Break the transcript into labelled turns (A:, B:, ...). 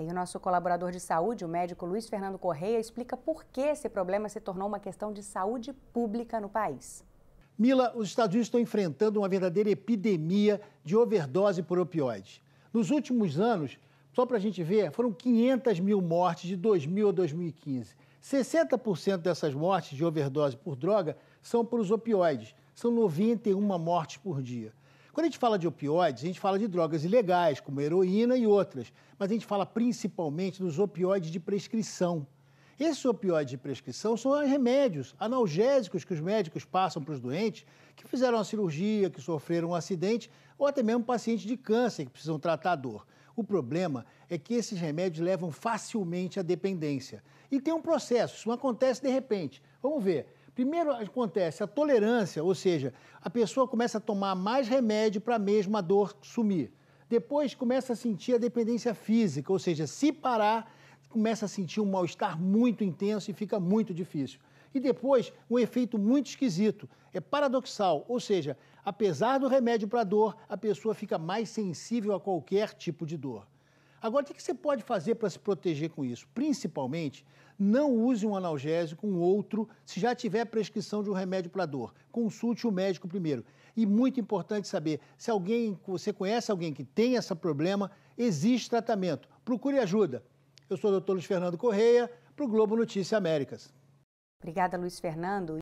A: E o nosso colaborador de saúde, o médico Luiz Fernando Correia, explica por que esse problema se tornou uma questão de saúde pública no país.
B: Mila, os Estados Unidos estão enfrentando uma verdadeira epidemia de overdose por opioides. Nos últimos anos, só para a gente ver, foram 500 mil mortes de 2000 a 2015. 60% dessas mortes de overdose por droga são por os opioides, são 91 mortes por dia. Quando a gente fala de opioides, a gente fala de drogas ilegais, como heroína e outras, mas a gente fala principalmente dos opioides de prescrição. Esses opioides de prescrição são remédios analgésicos que os médicos passam para os doentes que fizeram a cirurgia, que sofreram um acidente ou até mesmo pacientes de câncer que precisam tratar a dor. O problema é que esses remédios levam facilmente à dependência. E tem um processo, isso não acontece de repente. Vamos ver. Primeiro acontece a tolerância, ou seja, a pessoa começa a tomar mais remédio para a mesma dor sumir. Depois começa a sentir a dependência física, ou seja, se parar, começa a sentir um mal-estar muito intenso e fica muito difícil. E depois, um efeito muito esquisito, é paradoxal, ou seja, apesar do remédio para dor, a pessoa fica mais sensível a qualquer tipo de dor. Agora, o que você pode fazer para se proteger com isso? Principalmente, não use um analgésico, um outro, se já tiver prescrição de um remédio para dor. Consulte o médico primeiro. E muito importante saber, se alguém, você conhece alguém que tem esse problema, existe tratamento. Procure ajuda. Eu sou o Dr. Luiz Fernando Correia, para o Globo Notícia Américas.
A: Obrigada, Luiz Fernando.